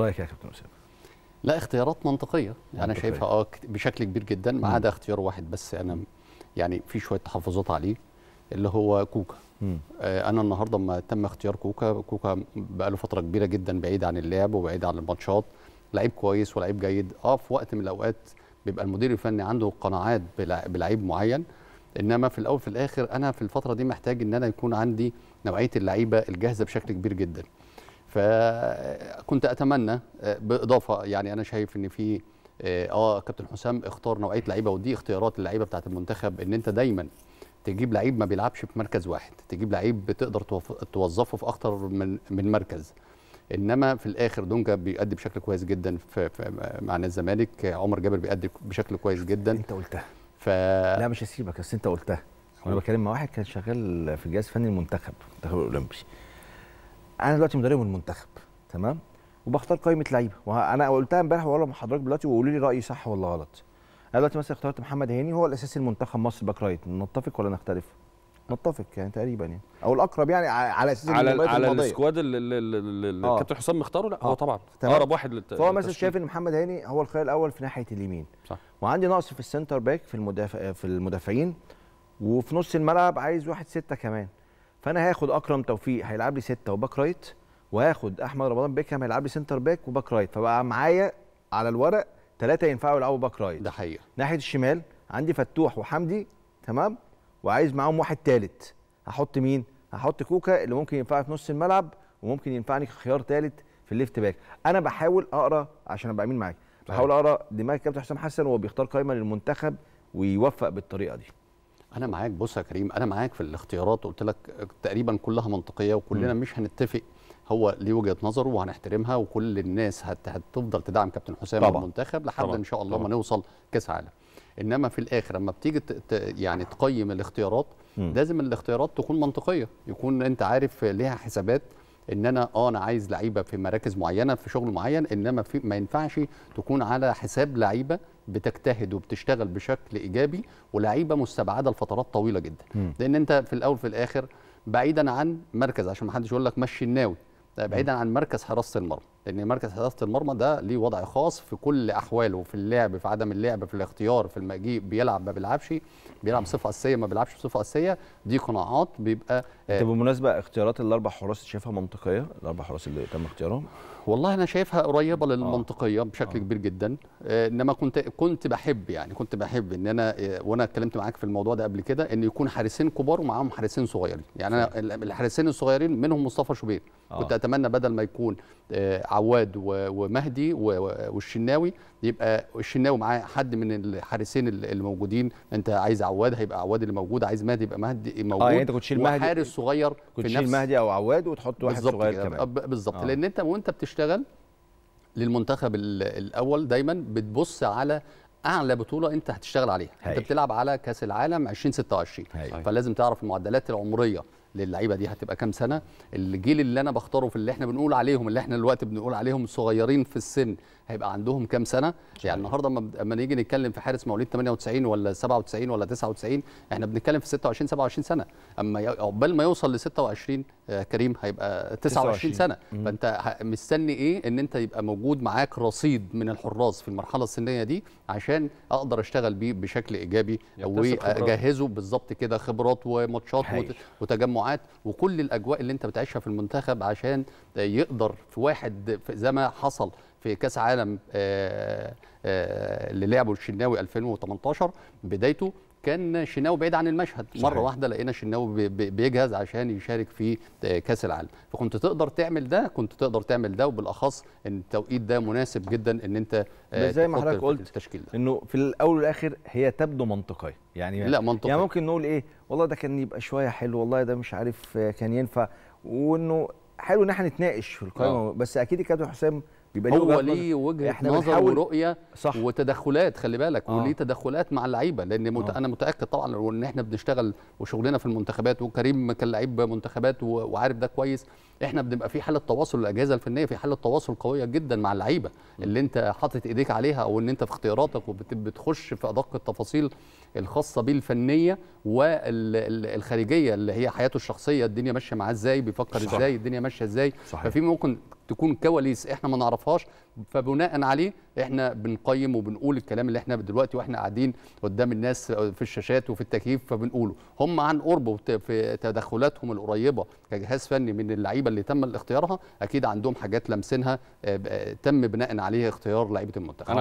رايك يا كابتن اسامه لا اختيارات منطقيه يعني منطقية. انا شايفها اه بشكل كبير جدا ما عدا اختيار واحد بس انا يعني في شويه تحفظات عليه اللي هو كوكا آه، انا النهارده لما تم اختيار كوكا كوكا بقى له فتره كبيره جدا بعيد عن اللعب وبعيد عن الماتشات لعيب كويس ولعيب جيد اه في وقت من الاوقات بيبقى المدير الفني عنده قناعات بلعيب معين انما في الاول في الاخر انا في الفتره دي محتاج ان انا يكون عندي نوعيه اللعيبه الجاهزه بشكل كبير جدا فكنت اتمنى آه، باضافه يعني انا شايف ان في آه،, اه كابتن حسام اختار نوعيه لعيبه ودي اختيارات اللعيبه بتاعت المنتخب ان انت دايما تجيب لعيب ما بيلعبش في مركز واحد تجيب لعيب تقدر توظفه في اكتر من من مركز انما في الاخر دونجا بيؤدي بشكل كويس جدا في, في مع نادي الزمالك عمر جابر بيؤدي بشكل كويس جدا انت قلتها ف... لا مش هسيبك بس انت قلتها انا بكلم مع واحد كان شغال في الجهاز الفني المنتخب المنتخب الاولمبي انا دلوقتي مدرب المنتخب تمام وبختار قائمه لعيبه وانا قلتها امبارح مع حضرتك دلوقتي وقولوا لي رايي صح ولا غلط انا دلوقتي مثلا اخترت محمد هاني هو الاساسي المنتخب مصر باك رايت نتفق ولا نختلف نتفق يعني تقريبا يعني او الاقرب يعني على اساس على على السكواد اللي آه. الكابتن حسام مختاره لا هو آه. طبعا اقرب واحد للت... فهو مثلا شايف ان محمد هاني هو الخيار الاول في ناحيه اليمين صح وعندي نقص في السنتر باك في المدافع في المدافعين وفي نص الملعب عايز واحد سته كمان فانا هاخد اكرم توفيق هيلعب لي سته وباك رايت وهاخد احمد رمضان بيكهام هيلعب لي سنتر باك وباك رايت فبقى معايا على الورق ثلاثه ينفعوا يلعبوا باك رايت ده حقيقه ناحيه الشمال عندي فتوح وحمدي تمام وعايز معاهم واحد ثالث هحط مين هحط كوكا اللي ممكن ينفعني في نص الملعب وممكن ينفعني خيار ثالث في الليفت باك انا بحاول اقرا عشان ابقى امين معاك بحاول اقرا دماغ الكابتن حسام حسن وهو بيختار قائمه للمنتخب ويوفق بالطريقه دي انا معاك بص يا كريم انا معاك في الاختيارات قلت لك تقريبا كلها منطقيه وكلنا مش هنتفق هو ليه وجهه نظره وهنحترمها وكل الناس هت هتفضل تدعم كابتن حسام طبعا. المنتخب لحد طبعا. ان شاء الله ما نوصل كاس عالم انما في الاخر لما بتيجي يعني تقيم الاختيارات م. لازم الاختيارات تكون منطقيه يكون انت عارف ليها حسابات ان انا اه انا عايز لعيبه في مراكز معينه في شغل معين انما في ما ينفعش تكون على حساب لعيبه بتجتهد وبتشتغل بشكل ايجابي ولعيبه مستبعده لفترات طويله جدا م. لان انت في الاول في الاخر بعيدا عن مركز عشان ما حدش يقول لك مشي الناوي بعيدا عن مركز حراسه المرمى لان مركز حراسه المرمى ده ليه وضع خاص في كل احواله في اللعب في عدم اللعب في الاختيار في المجيء بيلعب ما بيلعبش بيلعب بصفه اساسيه ما بيلعبش بصفه اساسيه دي قناعات بيبقى انت آه، بالمناسبه اختيارات الاربع حراس شايفها منطقيه الاربع حراس اللي تم اختيارهم والله انا شايفها قريبه آه. للمنطقيه بشكل آه. كبير جدا آه، انما كنت كنت بحب يعني كنت بحب ان انا وانا اتكلمت معاك في الموضوع ده قبل كده ان يكون حارسين كبار ومعاهم حارسين صغيرين يعني انا الحارسين الصغيرين منهم مصطفى شوبير آه. كنت اتمنى بدل ما يكون آه، عواد ومهدي والشناوي يبقى الشناوي معاه حد من الحارسين اللي موجودين انت عايز عواد هيبقى عواد اللي موجود عايز مهدي يبقى مهدي آه، موجود اه يعني انت كنت تشيل مهدي حارس صغير كنت تشيل مهدي او عواد وتحط واحد صغير كمان آه، بالظبط آه. لان انت وانت بتشتغل للمنتخب الاول دايما بتبص على اعلى بطوله انت هتشتغل عليها هي. انت بتلعب على كاس العالم 2026 هي. فلازم تعرف المعدلات العمريه للعيبه دي هتبقى كام سنه الجيل اللي انا بختاره في اللي احنا بنقول عليهم اللي احنا دلوقتي بنقول عليهم صغيرين في السن هيبقى عندهم كام سنه يعني النهارده اما نيجي نتكلم في حارس مواليد 98 ولا 97 ولا 99 احنا بنتكلم في 26 27 سنه اما عقبال ما يوصل ل 26 آه، كريم هيبقى 29, 29. سنه مم. فانت مستني ايه ان انت يبقى موجود معاك رصيد من الحراس في المرحله السنيه دي عشان اقدر اشتغل بيه بشكل ايجابي واجهزه بالظبط كده خبرات وماتشات وتجمع التجمعات وكل الاجواء اللي انت بتعيشها في المنتخب عشان يقدر في واحد زي ما حصل في كاس عالم اللي آه، آه، لعبه الشناوي 2018 بدايته كان شناوي بعيد عن المشهد صحيح. مره واحده لقينا شناوي بيجهز عشان يشارك في آه، كاس العالم فكنت تقدر تعمل ده كنت تقدر تعمل ده وبالاخص ان التوقيت ده مناسب جدا ان انت آه، زي ما حضرتك قلت التشكيل ده انه في الاول والاخر هي تبدو منطقيه يعني لا منطقي. يعني ممكن نقول ايه والله ده كان يبقى شويه حلو والله ده مش عارف آه، كان ينفع وانه حلو ان احنا نتناقش في القائمه بس اكيد الكابتن حسام يبقى هو ليه وجهه نظر ورؤيه صح وتدخلات خلي بالك آه. وليه تدخلات مع اللعيبه لان مت... آه. انا متاكد طبعا وان احنا بنشتغل وشغلنا في المنتخبات وكريم كان لعيب منتخبات و... وعارف ده كويس احنا بنبقى في حاله تواصل الاجهزه الفنيه في حاله تواصل قويه جدا مع اللعيبه اللي انت حاطط ايديك عليها او ان انت في اختياراتك وبتخش في ادق التفاصيل الخاصه بيه الفنيه والخارجيه اللي هي حياته الشخصيه الدنيا ماشيه معاه ازاي بيفكر صح. ازاي الدنيا ماشيه ازاي صحيح. ففي ممكن تكون كواليس احنا ما نعرفهاش فبناء عليه احنا بنقيم وبنقول الكلام اللي احنا دلوقتي واحنا قاعدين قدام الناس في الشاشات وفي التكييف فبنقوله هم عن قرب في تدخلاتهم القريبه كجهاز فني من اللعيبه اللي تم اختيارها اكيد عندهم حاجات لامسينها آه، آه، تم بناء عليها اختيار لعيبه المنتخب